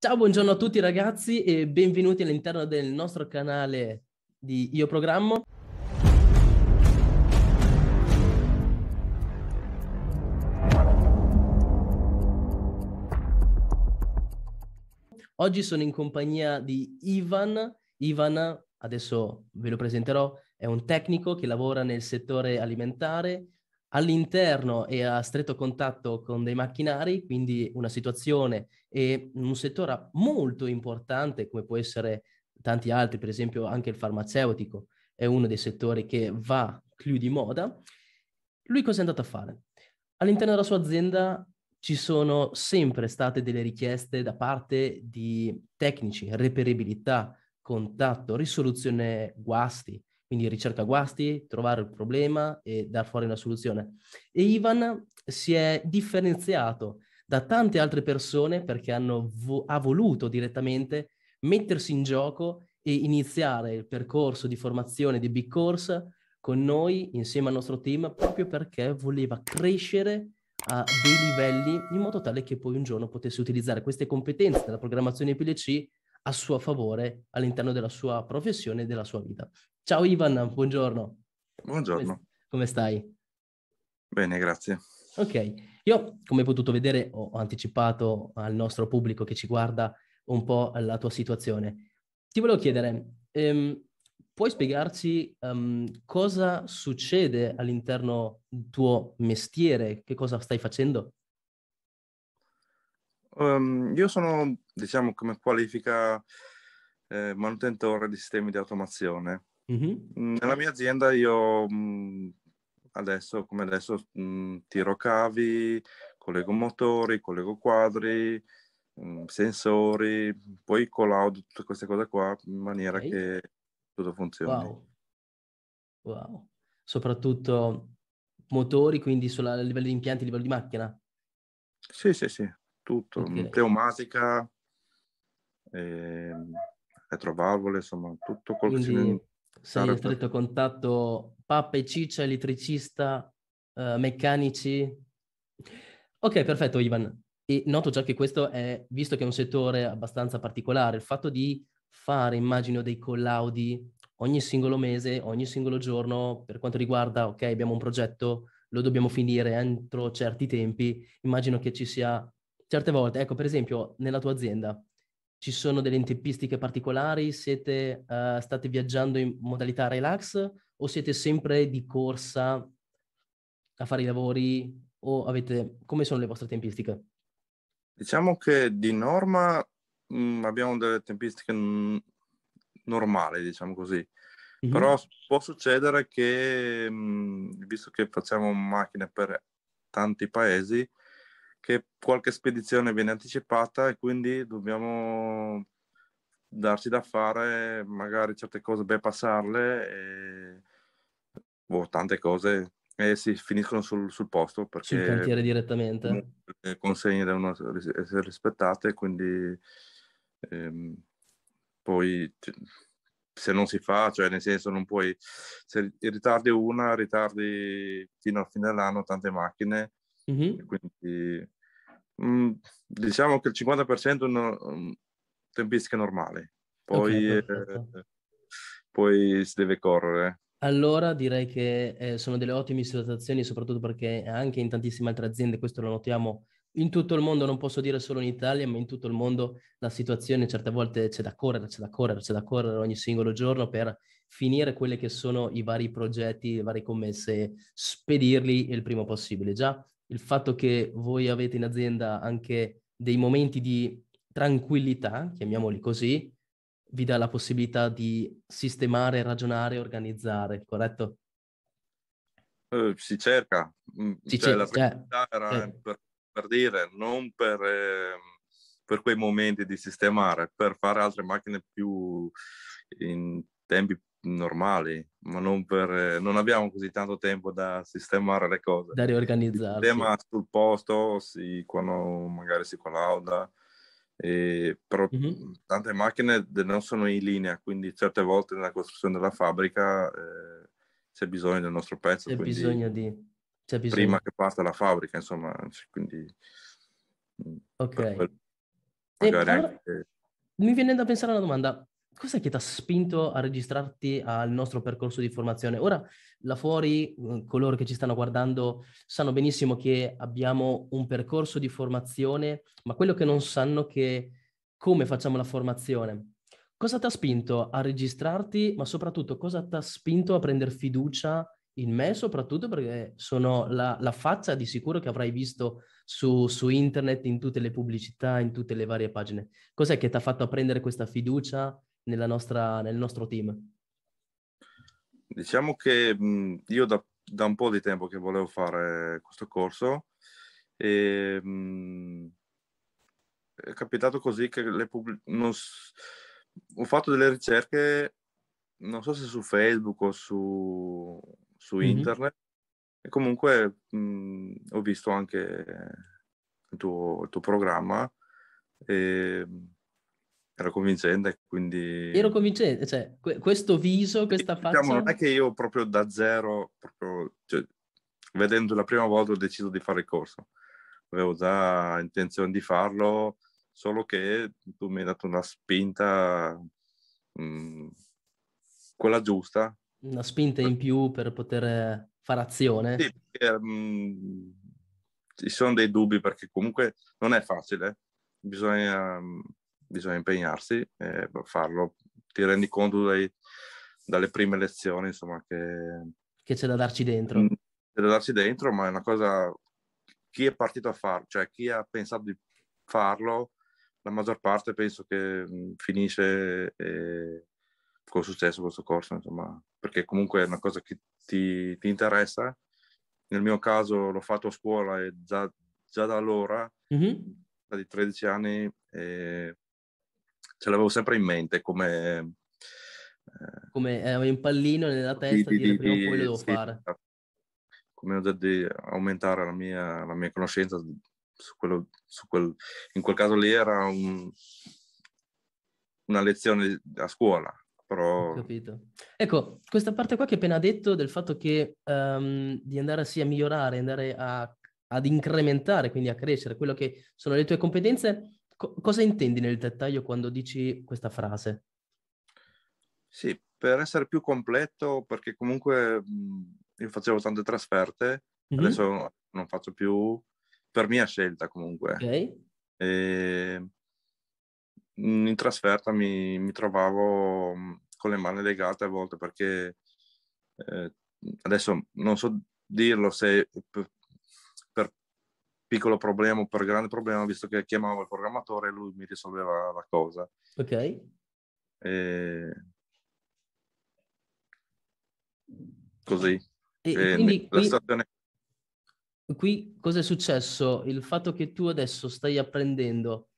Ciao, buongiorno a tutti ragazzi e benvenuti all'interno del nostro canale di Io Programmo. Oggi sono in compagnia di Ivan. Ivan, adesso ve lo presenterò, è un tecnico che lavora nel settore alimentare, all'interno e a stretto contatto con dei macchinari, quindi una situazione e un settore molto importante come può essere tanti altri, per esempio anche il farmaceutico è uno dei settori che va più di moda. Lui cosa è andato a fare? All'interno della sua azienda ci sono sempre state delle richieste da parte di tecnici, reperibilità, contatto, risoluzione guasti, quindi ricerca guasti, trovare il problema e dar fuori una soluzione. E Ivan si è differenziato da tante altre persone perché hanno, ha voluto direttamente mettersi in gioco e iniziare il percorso di formazione di Big Course con noi insieme al nostro team proprio perché voleva crescere a dei livelli in modo tale che poi un giorno potesse utilizzare queste competenze della programmazione PLC a suo favore all'interno della sua professione e della sua vita. Ciao Ivan, buongiorno. Buongiorno. Come stai? Bene, grazie. Ok, io come hai potuto vedere ho anticipato al nostro pubblico che ci guarda un po' la tua situazione. Ti volevo chiedere, ehm, puoi spiegarci um, cosa succede all'interno del tuo mestiere? Che cosa stai facendo? Um, io sono, diciamo, come qualifica eh, manutentore di sistemi di automazione. Uh-huh. Nella mia azienda io mm, adesso, come adesso, mm, tiro cavi, collego motori, collego quadri, mm, sensori, poi collaudo tutte queste cose qua in maniera okay. che tutto funzioni. Wow. wow. Soprattutto motori, quindi sulla, a livello di impianti, a livello di macchina? Sì, sì, sì, tutto. Okay. Pneumatica, eh, retrovalvole, insomma, tutto quello quindi... che si sei in stretto contatto pappa e ciccia, elettricista, eh, meccanici. Ok, perfetto Ivan. E noto già che questo è, visto che è un settore abbastanza particolare, il fatto di fare, immagino, dei collaudi ogni singolo mese, ogni singolo giorno, per quanto riguarda, ok, abbiamo un progetto, lo dobbiamo finire entro certi tempi, immagino che ci sia certe volte, ecco per esempio nella tua azienda, ci sono delle tempistiche particolari? Siete, uh, state viaggiando in modalità relax o siete sempre di corsa a fare i lavori o avete... come sono le vostre tempistiche? Diciamo che di norma mh, mm, abbiamo delle tempistiche n- normali, diciamo così. Mm-hmm. Però può succedere che, mh, mm, visto che facciamo macchine per tanti paesi, che qualche spedizione viene anticipata e quindi dobbiamo darci da fare, magari certe cose bypassarle e boh, tante cose e si finiscono sul, sul posto perché sul cantiere direttamente le consegne devono essere rispettate quindi ehm, poi se non si fa cioè nel senso non puoi se ritardi una ritardi fino al fine dell'anno tante macchine Mm-hmm. Quindi mh, mhmm, diciamo che il 50% è una tempistica normale, poi, okay, eh, poi si deve correre. Allora direi che eh, sono delle ottime situazioni, soprattutto perché anche in tantissime altre aziende, questo lo notiamo in tutto il mondo, non posso dire solo in Italia, ma in tutto il mondo la situazione certe volte c'è da correre, c'è da correre, c'è da correre ogni singolo giorno per finire quelli che sono i vari progetti, le varie commesse, spedirli il prima possibile. Già il fatto che voi avete in azienda anche dei momenti di tranquillità, chiamiamoli così, vi dà la possibilità di sistemare, ragionare, organizzare, corretto? Eh, si cerca, mm, si cioè, cerca, la priorità cioè, era certo. per, per, dire, non per, eh, per, quei momenti di sistemare, per fare altre macchine più in tempi normali, ma non, per, non abbiamo così tanto tempo da sistemare le cose. Da riorganizzare. Il tema sul posto, si, quando magari si collauda, e, però mm-hmm. tante macchine non sono in linea, quindi certe volte nella costruzione della fabbrica eh, c'è bisogno del nostro pezzo. C'è bisogno di... C'è bisogno. Prima che parta la fabbrica, insomma, cioè, quindi... Mm, ok. Magari allora, anche... Mi viene da pensare una domanda, cos'è che ti ha spinto a registrarti al nostro percorso di formazione? Ora, là fuori, mm, coloro che ci stanno guardando sanno benissimo che abbiamo un percorso di formazione, ma quello che non sanno è come facciamo la formazione. Cosa ti ha spinto a registrarti, ma soprattutto cosa ti ha spinto a prendere fiducia in me, soprattutto perché sono la, la faccia di sicuro che avrai visto su, su, internet, in tutte le pubblicità, in tutte le varie pagine. Cos'è che ti ha fatto a prendere questa fiducia nostra, nel nostro team? Diciamo che mh, io da, da, un po' di tempo che volevo fare questo corso e mh, è capitato così che le pubblic- non s- ho fatto delle ricerche, non so se su Facebook o su, su mm-hmm. internet, e comunque mh, ho visto anche il tuo, il tuo programma. E, era convincente, quindi... Ero convincente, cioè, que- questo viso, questa diciamo, faccia... non è che io proprio da zero, proprio, cioè, vedendo la prima volta ho deciso di fare il corso. Avevo già intenzione di farlo, solo che tu mi hai dato una spinta, mh, mm, quella giusta. Una spinta in più per poter fare azione. Sì, perché, mh, mm, ci sono dei dubbi perché comunque non è facile, bisogna... Mh, mm, bisogna impegnarsi e farlo. Ti rendi conto dai, dalle prime lezioni, insomma, che... Che c'è da darci dentro. Mm, c'è da darci dentro, ma è una cosa... Chi è partito a farlo, cioè chi ha pensato di farlo, la maggior parte penso che mm, finisce eh, con successo questo corso, insomma, perché comunque è una cosa che ti, ti interessa. Nel mio caso l'ho fatto a scuola e già, già da allora, mm-hmm. da 13 anni, eh, ce l'avevo sempre in mente come... Eh, come era eh, un pallino nella testa di, di, prima di, o poi lo devo sì, fare. Come ho detto, di aumentare la mia, la mia conoscenza su quello, su quel, in quel caso lì era un, una lezione a scuola, però... capito. Ecco, questa parte qua che appena detto del fatto che um, di andare sì, a migliorare, andare a, ad incrementare, quindi a crescere quello che sono le tue competenze, Co- cosa intendi nel dettaglio quando dici questa frase? Sì, per essere più completo, perché comunque mh, mhmm, io facevo tante trasferte, mm-hmm. adesso non faccio più per mia scelta comunque. Ok. E, ehm, mhmm, in trasferta mi, mi trovavo mhmm, con le mani legate a volte perché eh, adesso non so dirlo se piccolo problema, un per grande problema, visto che chiamavo il programmatore e lui mi risolveva la cosa. Ok. E... Così. E, e quindi, qui, stazione... qui cosa è successo? Il fatto che tu adesso stai apprendendo,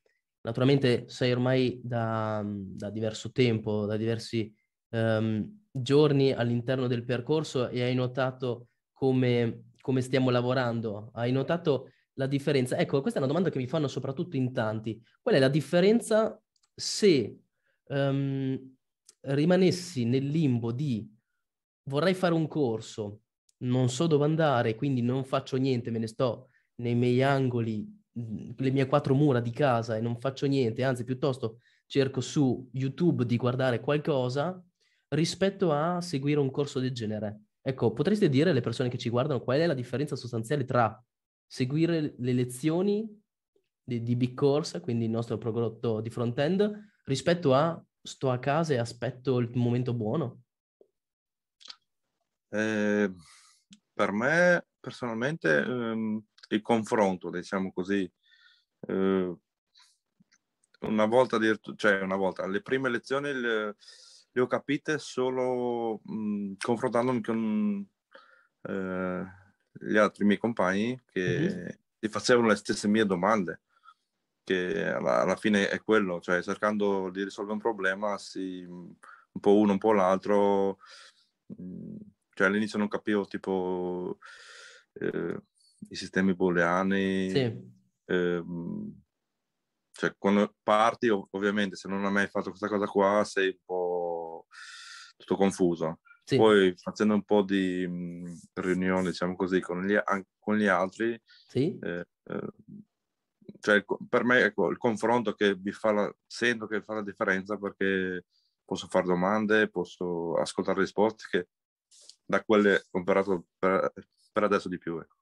naturalmente sei ormai da, da diverso tempo, da diversi um, giorni all'interno del percorso e hai notato come, come stiamo lavorando, hai notato la differenza? Ecco, questa è una domanda che mi fanno soprattutto in tanti. Qual è la differenza se um, rimanessi nel limbo di vorrei fare un corso, non so dove andare, quindi non faccio niente, me ne sto nei miei angoli, mhmm, le mie quattro mura di casa e non faccio niente, anzi piuttosto cerco su YouTube di guardare qualcosa rispetto a seguire un corso del genere. Ecco, potreste dire alle persone che ci guardano qual è la differenza sostanziale tra seguire le lezioni di, di Big Course, quindi il nostro prodotto di front-end, rispetto a sto a casa e aspetto il momento buono? Eh, per me, personalmente, ehm, il confronto, diciamo così, eh, una volta, di, cioè una volta, le prime lezioni le, le ho capite solo mh, mm, confrontandomi con eh, gli altri miei compagni che mm-hmm. ti facevano le stesse mie domande, che alla, alla, fine è quello, cioè cercando di risolvere un problema, si, un po' uno, un po' l'altro, mm, cioè all'inizio non capivo tipo eh, i sistemi booleani, sì. eh, cioè quando parti ov- ovviamente se non hai mai fatto questa cosa qua sei un po' tutto confuso sì. Poi facendo un po' di mh, riunione, diciamo così, con gli, con gli altri, sì. eh, eh, cioè, per me ecco, il confronto che vi fa la, sento che fa la differenza perché posso fare domande, posso ascoltare risposte che da quelle ho imparato per, per adesso di più. Ecco.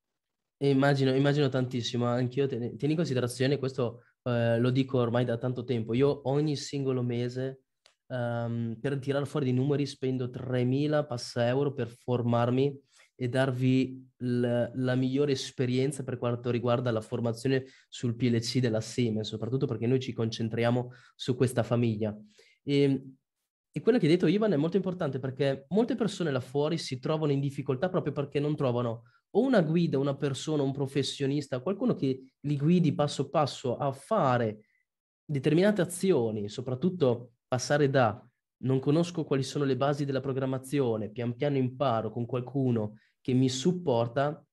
Immagino, immagino tantissimo, anch'io tieni, tieni in considerazione, questo eh, lo dico ormai da tanto tempo, io ogni singolo mese um, per tirare fuori dei numeri spendo 3.000 passa euro per formarmi e darvi l- la migliore esperienza per quanto riguarda la formazione sul PLC della SEME, soprattutto perché noi ci concentriamo su questa famiglia. E, ehm, e quello che hai detto Ivan è molto importante perché molte persone là fuori si trovano in difficoltà proprio perché non trovano o una guida, una persona, un professionista, qualcuno che li guidi passo passo a fare determinate azioni, soprattutto passare da non conosco quali sono le basi della programmazione, pian piano imparo con qualcuno che mi supporta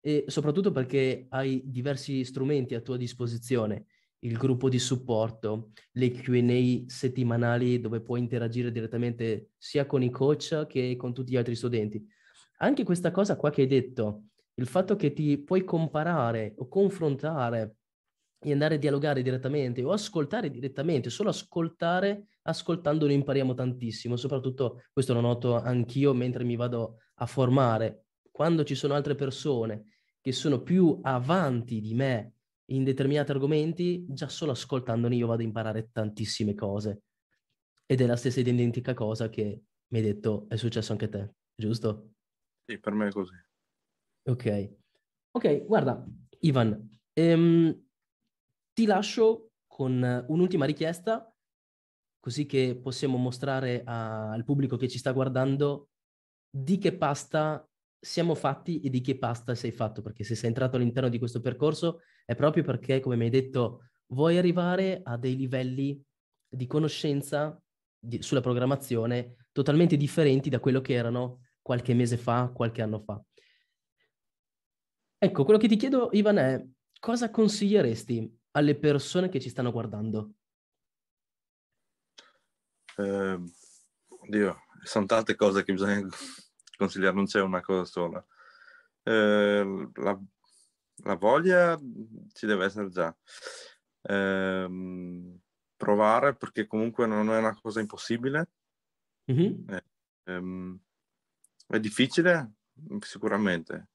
e soprattutto perché hai diversi strumenti a tua disposizione, il gruppo di supporto, le QA settimanali dove puoi interagire direttamente sia con i coach che con tutti gli altri studenti. Anche questa cosa qua che hai detto, il fatto che ti puoi comparare o confrontare e andare a dialogare direttamente o ascoltare direttamente, solo ascoltare, ascoltando ne impariamo tantissimo, soprattutto questo lo noto anch'io mentre mi vado a formare, quando ci sono altre persone che sono più avanti di me in determinati argomenti, già solo ascoltandone io vado a imparare tantissime cose. Ed è la stessa identica cosa che mi hai detto è successo anche a te, giusto? Sì, per me è così. Ok. Ok, guarda, Ivan, ehm, ti lascio con eh, un'ultima richiesta, così che possiamo mostrare a, al pubblico che ci sta guardando di che pasta siamo fatti e di che pasta sei fatto, perché se sei entrato all'interno di questo percorso è proprio perché, come mi hai detto, vuoi arrivare a dei livelli di conoscenza di, sulla programmazione totalmente differenti da quello che erano qualche mese fa, qualche anno fa. Ecco, quello che ti chiedo, Ivan, è cosa consiglieresti alle persone che ci stanno guardando? Eh, oddio, sono tante cose che bisogna consigliare, non c'è una cosa sola. Eh, la, la, voglia ci deve essere già. Eh, provare perché comunque non è una cosa impossibile. Mm-hmm. Eh, ehm, è difficile sicuramente,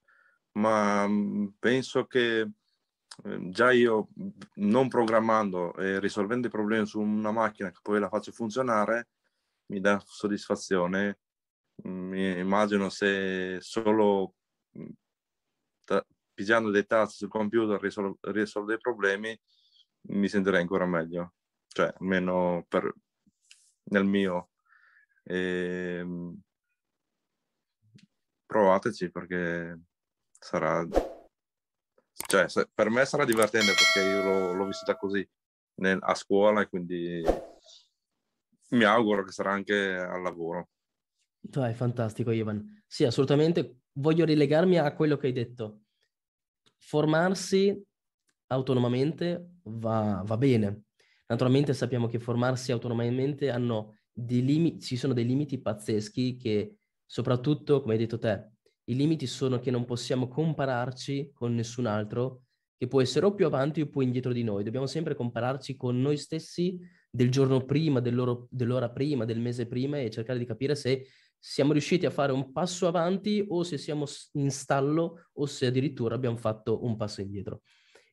ma mm, penso che Ehm, già io mhmm, non programmando e risolvendo i problemi su una macchina che poi la faccio funzionare mi dà soddisfazione. Mhmm, mi immagino se solo mhmm, ta- pigiando dei tasti sul computer risol- risolvo dei problemi, mi sentirei ancora meglio, cioè almeno per, nel mio. E, ehm, provateci perché sarà cioè, se, per me sarà divertente perché io l'ho, l'ho vissuta così nel, a scuola e quindi mi auguro che sarà anche al lavoro. Dai, fantastico Ivan. Sì, assolutamente. Voglio rilegarmi a quello che hai detto. Formarsi autonomamente va, va bene. Naturalmente sappiamo che formarsi autonomamente hanno dei limiti, ci sono dei limiti pazzeschi che soprattutto, come hai detto te, i limiti sono che non possiamo compararci con nessun altro, che può essere o più avanti o più indietro di noi. Dobbiamo sempre compararci con noi stessi del giorno prima, dell'ora, prima, del mese prima e cercare di capire se siamo riusciti a fare un passo avanti o se siamo in stallo o se addirittura abbiamo fatto un passo indietro.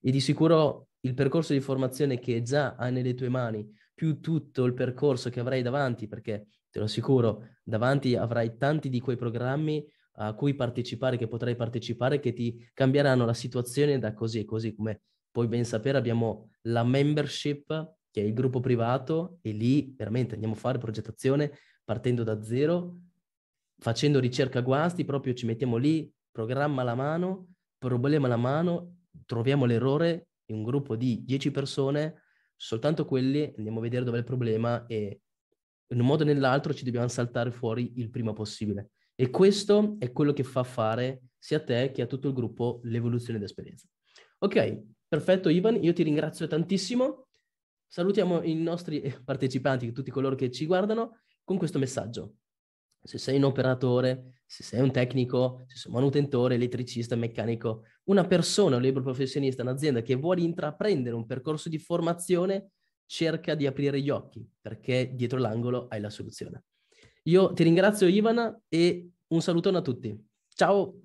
E di sicuro il percorso di formazione che già hai nelle tue mani, più tutto il percorso che avrai davanti, perché te lo assicuro, davanti avrai tanti di quei programmi a cui partecipare, che potrai partecipare, che ti cambieranno la situazione da così e così. Come puoi ben sapere abbiamo la membership, che è il gruppo privato, e lì veramente andiamo a fare progettazione partendo da zero, facendo ricerca guasti, proprio ci mettiamo lì, programma alla mano, problema alla mano, troviamo l'errore in un gruppo di 10 persone, soltanto quelli, andiamo a vedere dov'è il problema e in un modo o nell'altro ci dobbiamo saltare fuori il prima possibile. E questo è quello che fa fare sia a te che a tutto il gruppo l'evoluzione d'esperienza. Ok, perfetto Ivan, io ti ringrazio tantissimo. Salutiamo i nostri eh, partecipanti, tutti coloro che ci guardano, con questo messaggio. Se sei un operatore, se sei un tecnico, se sei un manutentore, elettricista, meccanico, una persona, un libro professionista, un'azienda che vuole intraprendere un percorso di formazione, cerca di aprire gli occhi perché dietro l'angolo hai la soluzione. Io ti ringrazio Ivana e un salutone a tutti. Ciao.